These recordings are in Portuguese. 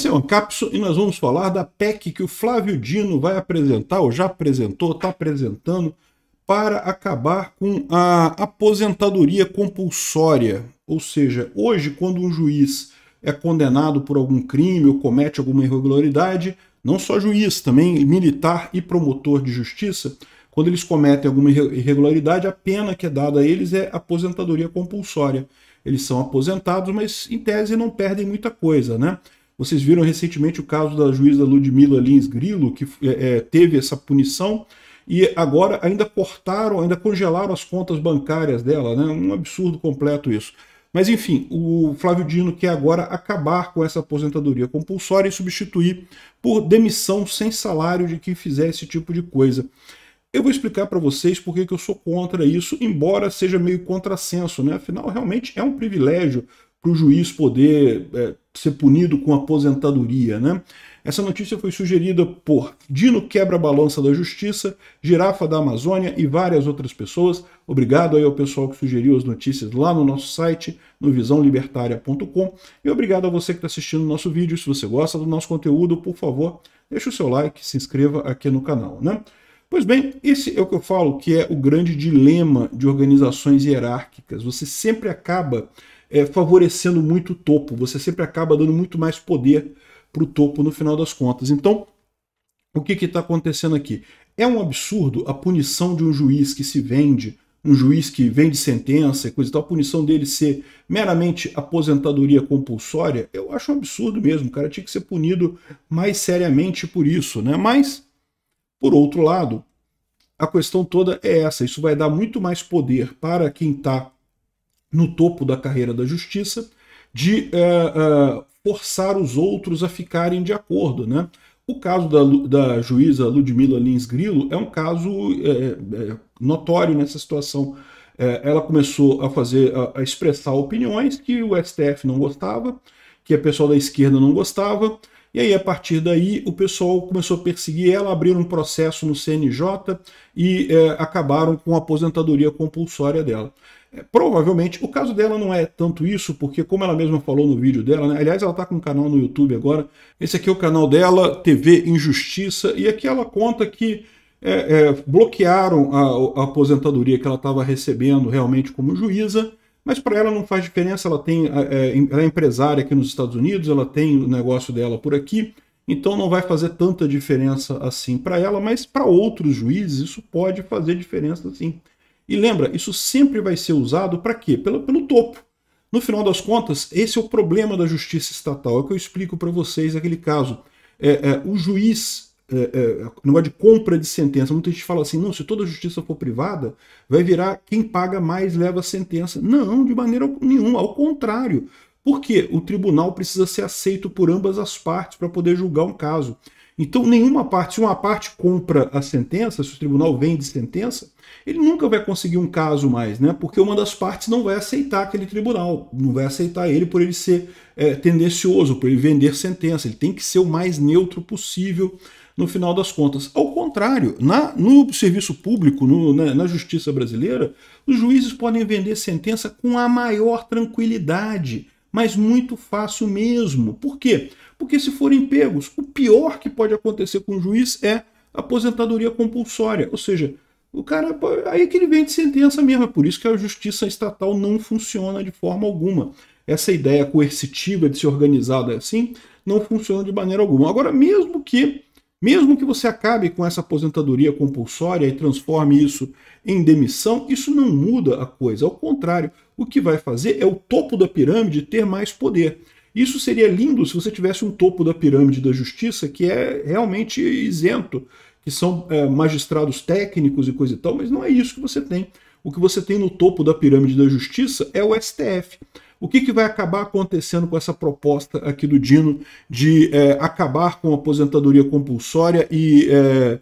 esse é um capso e nós vamos falar da PEC que o Flávio Dino vai apresentar, ou já apresentou, está apresentando, para acabar com a aposentadoria compulsória. Ou seja, hoje, quando um juiz é condenado por algum crime ou comete alguma irregularidade, não só juiz, também militar e promotor de justiça, quando eles cometem alguma irregularidade, a pena que é dada a eles é aposentadoria compulsória. Eles são aposentados, mas em tese não perdem muita coisa, né? Vocês viram recentemente o caso da juíza Ludmila Lins Grilo, que é, é, teve essa punição e agora ainda cortaram, ainda congelaram as contas bancárias dela, né? Um absurdo completo isso. Mas enfim, o Flávio Dino quer agora acabar com essa aposentadoria compulsória e substituir por demissão sem salário de quem fizer esse tipo de coisa. Eu vou explicar para vocês por que eu sou contra isso, embora seja meio contrassenso, né? Afinal, realmente é um privilégio para o juiz poder é, ser punido com aposentadoria. Né? Essa notícia foi sugerida por Dino Quebra Balança da Justiça, Girafa da Amazônia e várias outras pessoas. Obrigado aí ao pessoal que sugeriu as notícias lá no nosso site, no visãolibertaria.com. E obrigado a você que está assistindo o nosso vídeo. Se você gosta do nosso conteúdo, por favor, deixe o seu like, se inscreva aqui no canal. Né? Pois bem, esse é o que eu falo que é o grande dilema de organizações hierárquicas. Você sempre acaba é, favorecendo muito o topo. Você sempre acaba dando muito mais poder para o topo no final das contas. Então, o que está acontecendo aqui? É um absurdo a punição de um juiz que se vende, um juiz que vende sentença e coisa e tal, a punição dele ser meramente aposentadoria compulsória, eu acho um absurdo mesmo. O cara tinha que ser punido mais seriamente por isso, né? Mas, por outro lado, a questão toda é essa. Isso vai dar muito mais poder para quem está no topo da carreira da justiça, de eh, eh, forçar os outros a ficarem de acordo. Né? O caso da, da juíza Ludmila Lins Grillo é um caso é, é, notório nessa situação. É, ela começou a fazer, a, a, expressar opiniões que o STF não gostava, que a pessoa da esquerda não gostava, e aí, a partir daí, o pessoal começou a perseguir ela, abriram um processo no CNJ e é, acabaram com a aposentadoria compulsória dela. É, provavelmente, o caso dela não é tanto isso, porque como ela mesma falou no vídeo dela, né, aliás, ela está com um canal no YouTube agora, esse aqui é o canal dela, TV Injustiça, e aqui ela conta que é, é bloquearam a, a aposentadoria que ela estava recebendo realmente como juíza, mas para ela não faz diferença, ela, tem, é, ela é empresária aqui nos Estados Unidos, ela tem o negócio dela por aqui, então não vai fazer tanta diferença assim para ela, mas para outros juízes isso pode fazer diferença sim. E lembra, isso sempre vai ser usado para quê? Pelo, pelo topo. No final das contas, esse é o problema da justiça estatal, é o que eu explico para vocês aquele caso. É, é, o juiz é, é, negócio de compra de sentença. Muita gente fala assim, não, se toda justiça for privada, vai virar quem paga mais leva a sentença. Não, de maneira nenhuma, ao contrário. Porque o tribunal precisa ser aceito por ambas as partes para poder julgar um caso. Então, nenhuma parte, se uma parte compra a sentença, se o tribunal vende sentença, ele nunca vai conseguir um caso mais, né? Porque uma das partes não vai aceitar aquele tribunal, não vai aceitar ele por ele ser é, tendencioso, por ele vender sentença. Ele tem que ser o mais neutro possível no final das contas. Ao contrário, na, no serviço público, no, na, né, na justiça brasileira, os juízes podem vender sentença com a maior tranquilidade, mas muito fácil mesmo. Por quê? Porque se forem pegos, o pior que pode acontecer com o juiz é aposentadoria compulsória, ou seja, o cara, aí que ele vende sentença mesmo, é por isso que a justiça estatal não funciona de forma alguma. Essa ideia coercitiva de ser organizada assim não funciona de maneira alguma. Agora, mesmo que mesmo que você acabe com essa aposentadoria compulsória e transforme isso em demissão, isso não muda a coisa. Ao contrário, o que vai fazer é o topo da pirâmide ter mais poder. Isso seria lindo se você tivesse um topo da pirâmide da justiça que é realmente isento, que são é, magistrados técnicos e coisa e tal, mas não é isso que você tem o que você tem no topo da pirâmide da justiça é o STF. O que, que vai acabar acontecendo com essa proposta aqui do Dino de é, acabar com a aposentadoria compulsória e é,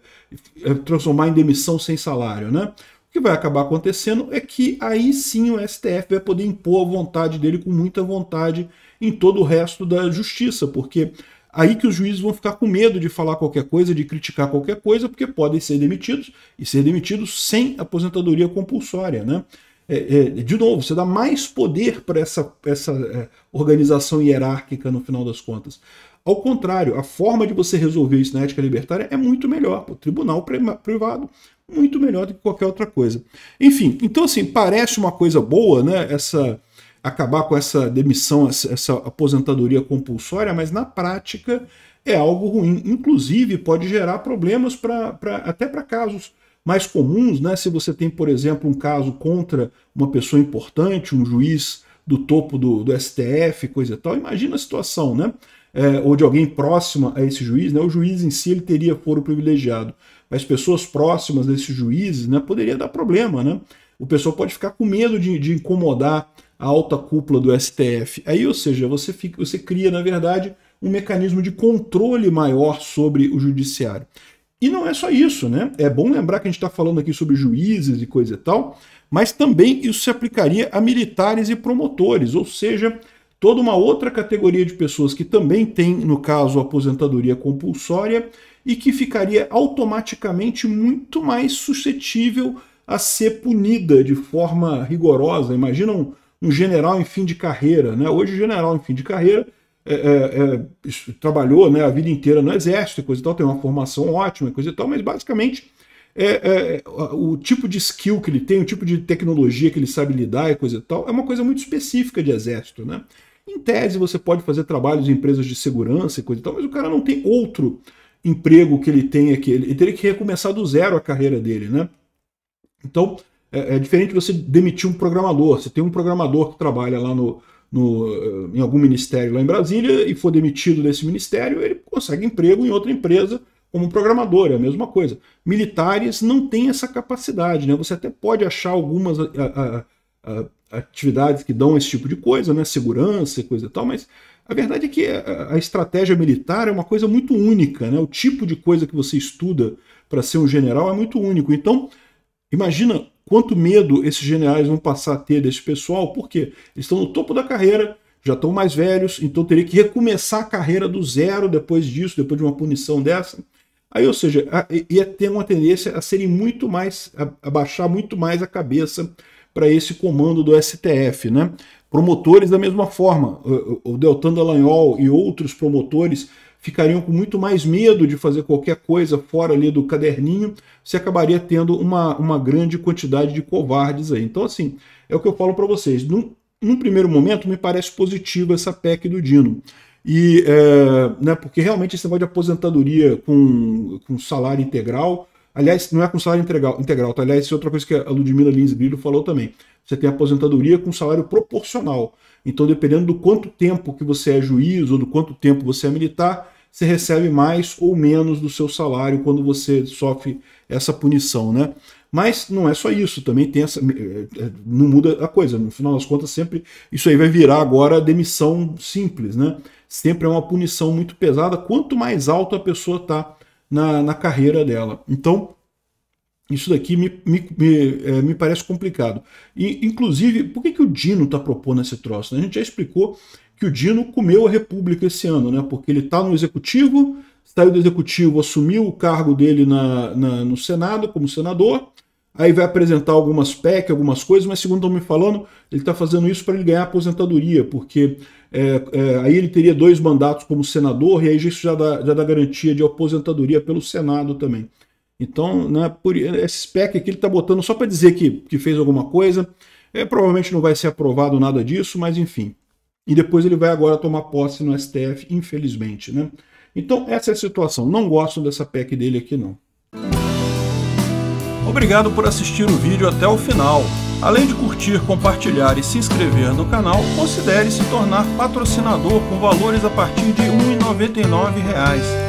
é transformar em demissão sem salário, né? O que vai acabar acontecendo é que aí sim o STF vai poder impor a vontade dele com muita vontade em todo o resto da justiça, porque Aí que os juízes vão ficar com medo de falar qualquer coisa, de criticar qualquer coisa, porque podem ser demitidos e ser demitidos sem aposentadoria compulsória, né? É, é, de novo, você dá mais poder para essa, essa é, organização hierárquica no final das contas. Ao contrário, a forma de você resolver isso na ética libertária é muito melhor. O tribunal privado, muito melhor do que qualquer outra coisa. Enfim, então assim, parece uma coisa boa, né? Essa acabar com essa demissão, essa aposentadoria compulsória, mas na prática é algo ruim. Inclusive, pode gerar problemas pra, pra até para casos mais comuns, né? Se você tem, por exemplo, um caso contra uma pessoa importante, um juiz do topo do, do STF, coisa e tal, imagina a situação, né? É, ou de alguém próximo a esse juiz, né? O juiz em si ele teria foro privilegiado, mas pessoas próximas desses juízes, né? Poderia dar problema, né? O pessoal pode ficar com medo de, de incomodar a alta cúpula do STF. Aí, ou seja, você, fica, você cria, na verdade, um mecanismo de controle maior sobre o judiciário. E não é só isso, né? É bom lembrar que a gente está falando aqui sobre juízes e coisa e tal, mas também isso se aplicaria a militares e promotores, ou seja, toda uma outra categoria de pessoas que também tem, no caso, aposentadoria compulsória e que ficaria automaticamente muito mais suscetível a ser punida de forma rigorosa. Imagina um, um general em fim de carreira. Né? Hoje, o general em fim de carreira é, é, é, trabalhou né, a vida inteira no exército, coisa e tal, tem uma formação ótima, coisa e tal, mas basicamente é, é, é o tipo de skill que ele tem, o tipo de tecnologia que ele sabe lidar e coisa e tal, é uma coisa muito específica de exército. Né? Em tese, você pode fazer trabalhos em empresas de segurança e coisa e tal, mas o cara não tem outro emprego que ele tem aqui. Ele teria que recomeçar do zero a carreira dele, né? Então, é, é, diferente você demitir um programador. Você tem um programador que trabalha lá no, no, eh, em algum ministério lá em Brasília e for demitido desse ministério, ele consegue emprego em outra empresa como programador, é a mesma coisa. Militares não têm essa capacidade, né? Você até pode achar algumas a, a, a, atividades que dão esse tipo de coisa, né? Segurança e coisa e tal, mas a verdade é que eh, a, estratégia militar é uma coisa muito única, né? O tipo de coisa que você estuda para ser um general é muito único. Então, imagina Quanto medo esses generais vão passar a ter desse pessoal, porque eles estão no topo da carreira, já estão mais velhos, então teria que recomeçar a carreira do zero depois disso, depois de uma punição dessa. Aí, ou seja, ia é, ter uma tendência a serem muito mais, a baixar muito mais a cabeça para esse comando do STF, né? Promotores, da mesma forma, o Deltan Dallagnol e outros promotores ficariam com muito mais medo de fazer qualquer coisa fora ali do caderninho, Se acabaria tendo uma, uma grande quantidade de covardes aí. Então, assim, é o que eu falo para vocês. Num, num, primeiro momento, me parece positivo essa PEC do Dino. E, é, né, porque realmente esse negócio de aposentadoria com, com salário integral, aliás, não é com salário integral, integral tá? aliás, isso é outra coisa que a Ludmila Lins Grillo falou também. Você tem aposentadoria com salário proporcional. Então, dependendo do quanto tempo que você é juiz ou do quanto tempo você é militar, você recebe mais ou menos do seu salário quando você sofre essa punição, né? Mas não é só isso, também tem essa. É, não muda a coisa. No final das contas, sempre isso aí vai virar agora demissão simples, né? Sempre é uma punição muito pesada, quanto mais alto a pessoa está na, na carreira dela. Então, isso daqui me, me, me, é, me parece complicado. E, inclusive, por que, que o Dino está propondo esse troço? Né? A gente já explicou que o Dino comeu a República esse ano, né? porque ele está no Executivo, saiu do Executivo, assumiu o cargo dele na, na, no Senado como senador, aí vai apresentar algumas PEC, algumas coisas, mas segundo estão me falando, ele está fazendo isso para ele ganhar aposentadoria, porque é, é, aí ele teria dois mandatos como senador, e aí isso já dá, já dá garantia de aposentadoria pelo Senado também. Então, né, por, esse spec aqui ele está botando só para dizer que, que fez alguma coisa. É, provavelmente não vai ser aprovado nada disso, mas enfim. E depois ele vai agora tomar posse no STF, infelizmente. Né? Então, essa é a situação. Não gosto dessa PEC dele aqui, não. Obrigado por assistir o vídeo até o final. Além de curtir, compartilhar e se inscrever no canal, considere se tornar patrocinador com valores a partir de R$ 1,99